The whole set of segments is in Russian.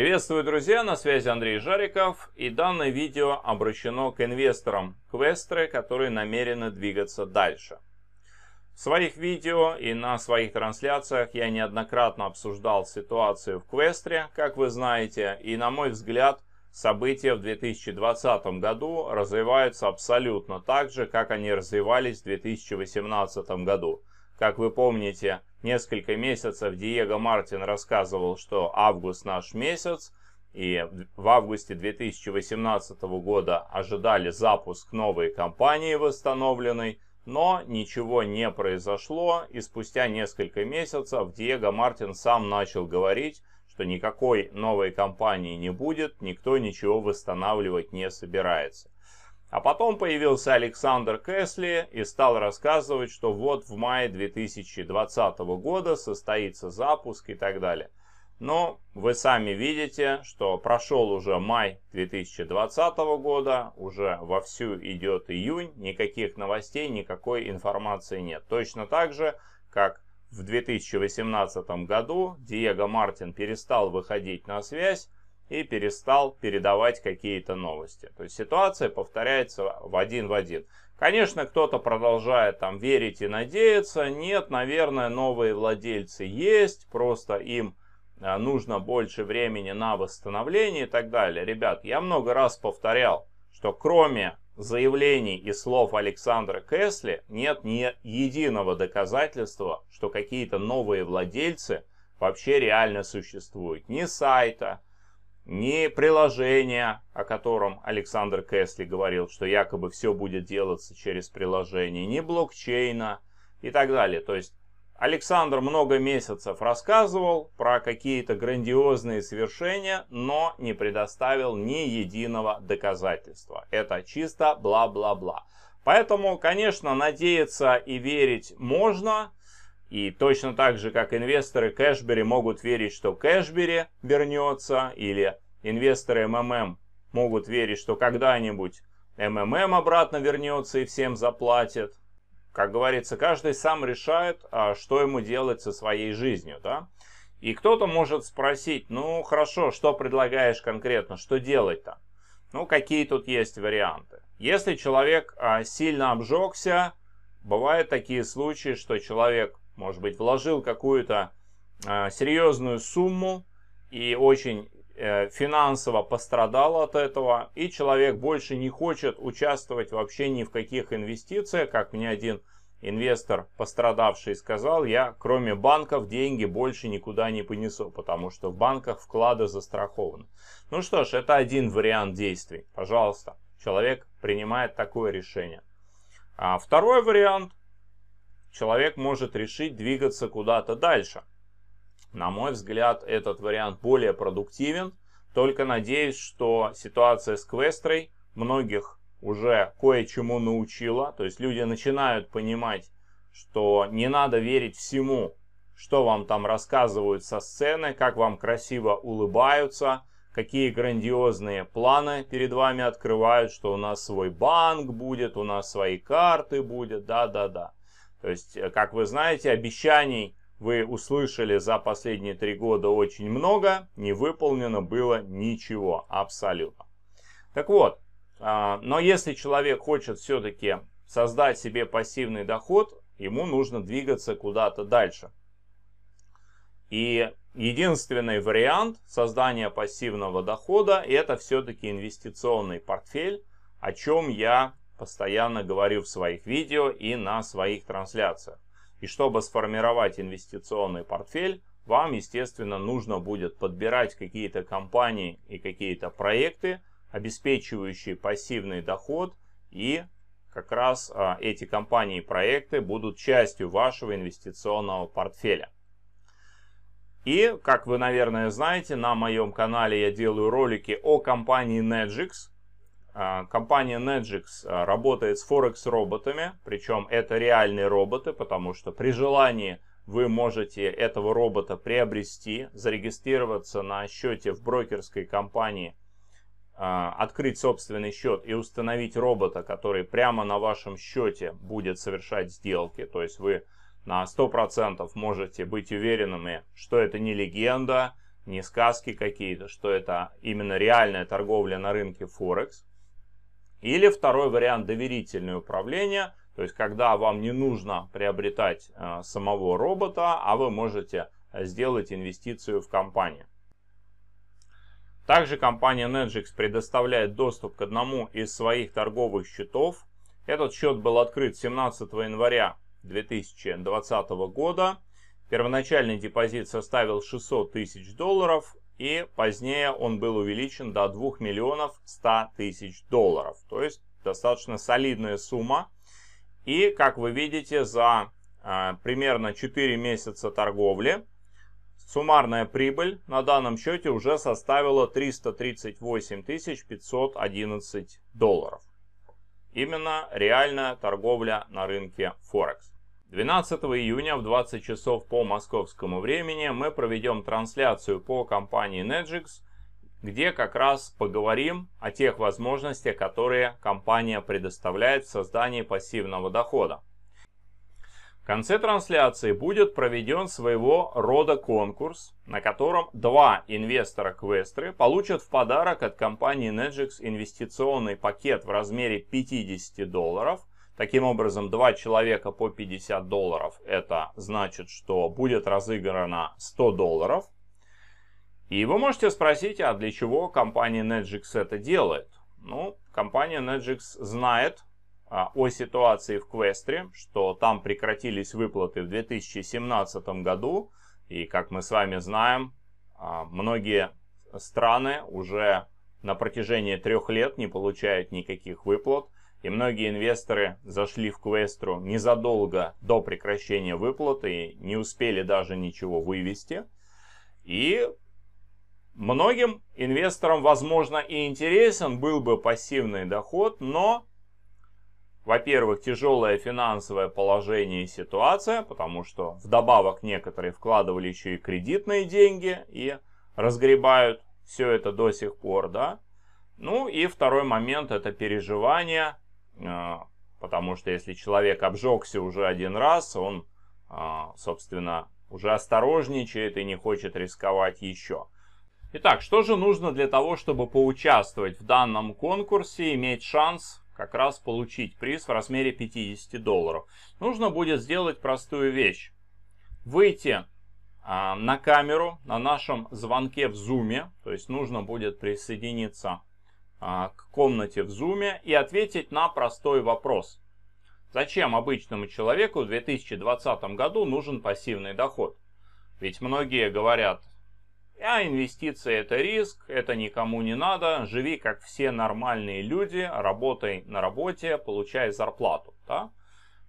Приветствую, друзья! На связи Андрей Жариков и данное видео обращено к инвесторам Квестры, которые намерены двигаться дальше. В своих видео и на своих трансляциях я неоднократно обсуждал ситуацию в Квестре, как вы знаете, и на мой взгляд события в 2020 году развиваются абсолютно так же, как они развивались в 2018 году. Как вы помните, Несколько месяцев Диего Мартин рассказывал, что август наш месяц, и в августе 2018 года ожидали запуск новой компании восстановленной, но ничего не произошло, и спустя несколько месяцев Диего Мартин сам начал говорить, что никакой новой компании не будет, никто ничего восстанавливать не собирается. А потом появился Александр Кэсли и стал рассказывать, что вот в мае 2020 года состоится запуск и так далее. Но вы сами видите, что прошел уже май 2020 года, уже вовсю идет июнь, никаких новостей, никакой информации нет. Точно так же, как в 2018 году Диего Мартин перестал выходить на связь, и перестал передавать какие-то новости. То есть ситуация повторяется в один в один. Конечно, кто-то продолжает там верить и надеяться. Нет, наверное, новые владельцы есть, просто им э, нужно больше времени на восстановление и так далее. Ребят, я много раз повторял, что кроме заявлений и слов Александра Кэсли нет ни единого доказательства, что какие-то новые владельцы вообще реально существуют. Ни сайта, ни приложение, о котором Александр Кесли говорил, что якобы все будет делаться через приложение, ни блокчейна и так далее. То есть Александр много месяцев рассказывал про какие-то грандиозные свершения, но не предоставил ни единого доказательства. Это чисто бла-бла-бла. Поэтому, конечно, надеяться и верить можно, и точно так же, как инвесторы Кэшбери могут верить, что Кэшбери вернется, или инвесторы МММ могут верить, что когда-нибудь МММ обратно вернется и всем заплатит. Как говорится, каждый сам решает, а что ему делать со своей жизнью, да? И кто-то может спросить, ну хорошо, что предлагаешь конкретно, что делать-то? Ну какие тут есть варианты? Если человек а, сильно обжегся, бывают такие случаи, что человек может быть, вложил какую-то э, серьезную сумму и очень э, финансово пострадал от этого, и человек больше не хочет участвовать вообще ни в каких инвестициях, как мне один инвестор пострадавший сказал, я кроме банков деньги больше никуда не понесу, потому что в банках вклады застрахованы. Ну что ж, это один вариант действий. Пожалуйста, человек принимает такое решение. А второй вариант человек может решить двигаться куда-то дальше. На мой взгляд, этот вариант более продуктивен. Только надеюсь, что ситуация с квестрой многих уже кое-чему научила. То есть люди начинают понимать, что не надо верить всему, что вам там рассказывают со сцены, как вам красиво улыбаются, какие грандиозные планы перед вами открывают, что у нас свой банк будет, у нас свои карты будет, да-да-да. То есть, э, как вы знаете, обещаний вы услышали за последние три года очень много, не выполнено было ничего, абсолютно. Так вот, а, но если человек хочет все-таки создать себе пассивный доход, ему нужно двигаться куда-то дальше. И единственный вариант создания пассивного дохода это все-таки инвестиционный портфель, о чем я постоянно говорю в своих видео и на своих трансляциях. И чтобы сформировать инвестиционный портфель, вам, естественно, нужно будет подбирать какие-то компании и какие-то проекты, обеспечивающие пассивный доход, и как раз а, эти компании и проекты будут частью вашего инвестиционного портфеля. И, как вы, наверное, знаете, на моем канале я делаю ролики о компании Negix, а, компания Negix а, работает с форекс роботами причем это реальные роботы, потому что при желании вы можете этого робота приобрести, зарегистрироваться на счете в брокерской компании, а, открыть собственный счет и установить робота, который прямо на вашем счете будет совершать сделки. То есть вы на 100% можете быть уверенными, что это не легенда, не сказки какие-то, что это именно реальная торговля на рынке Форекс. Или второй вариант доверительное управление, то есть когда вам не нужно приобретать э, самого робота, а вы можете сделать инвестицию в компанию. Также компания Netgex предоставляет доступ к одному из своих торговых счетов. Этот счет был открыт 17 января 2020 года. Первоначальный депозит составил 600 тысяч долларов, и позднее он был увеличен до 2 миллионов 100 тысяч долларов. То есть достаточно солидная сумма. И, как вы видите, за э, примерно 4 месяца торговли суммарная прибыль на данном счете уже составила 338 511 долларов. Именно реальная торговля на рынке Форекс. 12 июня в 20 часов по московскому времени мы проведем трансляцию по компании Netgix, где как раз поговорим о тех возможностях, которые компания предоставляет в создании пассивного дохода. В конце трансляции будет проведен своего рода конкурс, на котором два инвестора Квестры получат в подарок от компании Negix инвестиционный пакет в размере 50 долларов Таким образом, два человека по 50 долларов, это значит, что будет разыграно 100 долларов. И вы можете спросить, а для чего компания Netgix это делает? Ну, компания Netgix знает а, о ситуации в Квестре, что там прекратились выплаты в 2017 году. И, как мы с вами знаем, а, многие страны уже на протяжении трех лет не получают никаких выплат и многие инвесторы зашли в Квестру незадолго до прекращения выплаты, и не успели даже ничего вывести. И многим инвесторам, возможно, и интересен был бы пассивный доход, но, во-первых, тяжелое финансовое положение и ситуация, потому что вдобавок некоторые вкладывали еще и кредитные деньги и разгребают все это до сих пор, да. Ну и второй момент это переживание а, потому что если человек обжегся уже один раз, он, а, собственно, уже осторожничает и не хочет рисковать еще. Итак, что же нужно для того, чтобы поучаствовать в данном конкурсе, иметь шанс как раз получить приз в размере 50 долларов? Нужно будет сделать простую вещь. Выйти а, на камеру на нашем звонке в зуме, то есть нужно будет присоединиться а, к комнате в зуме и ответить на простой вопрос. Зачем обычному человеку в 2020 году нужен пассивный доход? Ведь многие говорят, а инвестиции это риск, это никому не надо, живи как все нормальные люди, работай на работе, получай зарплату. Да?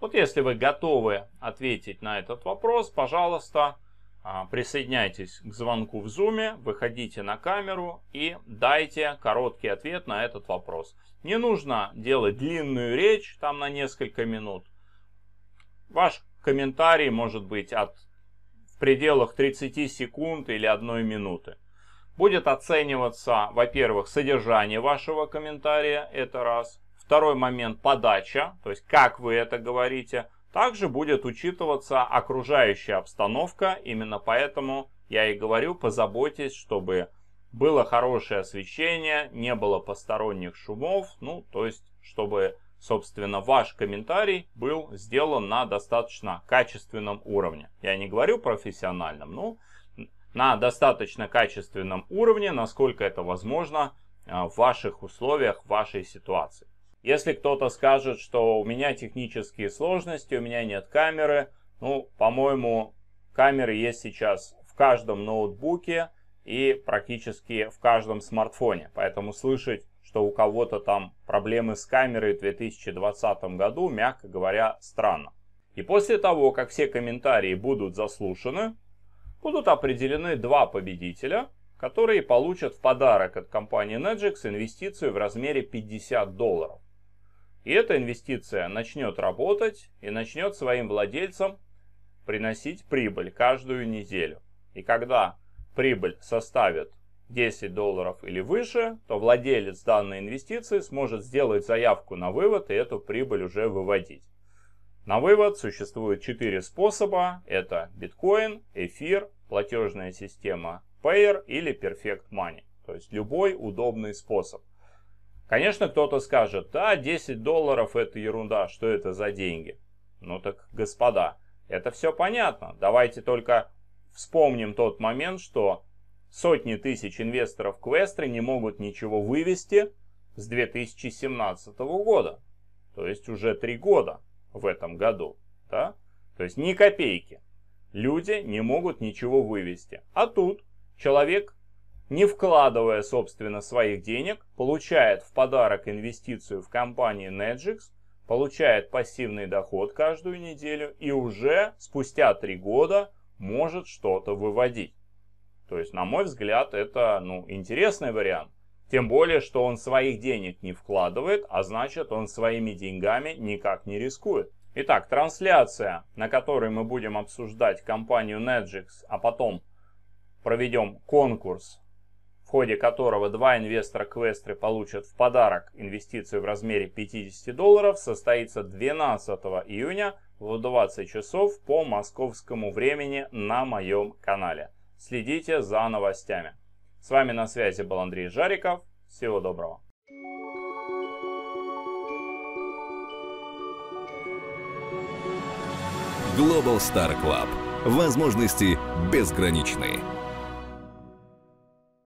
Вот если вы готовы ответить на этот вопрос, пожалуйста, а, присоединяйтесь к звонку в Zoom, выходите на камеру и дайте короткий ответ на этот вопрос. Не нужно делать длинную речь там на несколько минут. Ваш комментарий может быть от, в пределах 30 секунд или одной минуты. Будет оцениваться, во-первых, содержание вашего комментария, это раз. Второй момент – подача, то есть как вы это говорите – также будет учитываться окружающая обстановка, именно поэтому я и говорю, позаботьтесь, чтобы было хорошее освещение, не было посторонних шумов, ну, то есть, чтобы, собственно, ваш комментарий был сделан на достаточно качественном уровне. Я не говорю профессиональном, но ну, на достаточно качественном уровне, насколько это возможно а, в ваших условиях, в вашей ситуации. Если кто-то скажет, что у меня технические сложности, у меня нет камеры, ну, по-моему, камеры есть сейчас в каждом ноутбуке и практически в каждом смартфоне. Поэтому слышать, что у кого-то там проблемы с камерой в 2020 году, мягко говоря, странно. И после того, как все комментарии будут заслушаны, будут определены два победителя, которые получат в подарок от компании Negix инвестицию в размере 50 долларов. И эта инвестиция начнет работать и начнет своим владельцам приносить прибыль каждую неделю. И когда прибыль составит 10 долларов или выше, то владелец данной инвестиции сможет сделать заявку на вывод и эту прибыль уже выводить. На вывод существует 4 способа. Это биткоин, эфир, платежная система Payer или Perfect Money. То есть любой удобный способ. Конечно, кто-то скажет, да, 10 долларов это ерунда, что это за деньги? Ну так, господа, это все понятно. Давайте только вспомним тот момент, что сотни тысяч инвесторов Квестры не могут ничего вывести с 2017 года. То есть уже три года в этом году. Да? То есть ни копейки. Люди не могут ничего вывести. А тут человек не вкладывая, собственно, своих денег, получает в подарок инвестицию в компании Netgix, получает пассивный доход каждую неделю и уже спустя три года может что-то выводить. То есть, на мой взгляд, это ну, интересный вариант. Тем более, что он своих денег не вкладывает, а значит он своими деньгами никак не рискует. Итак, трансляция, на которой мы будем обсуждать компанию Netgix, а потом проведем конкурс ходе которого два инвестора Квестры получат в подарок инвестицию в размере 50 долларов, состоится 12 июня в 20 часов по московскому времени на моем канале. Следите за новостями. С вами на связи был Андрей Жариков. Всего доброго. Global Star Club. Возможности безграничные.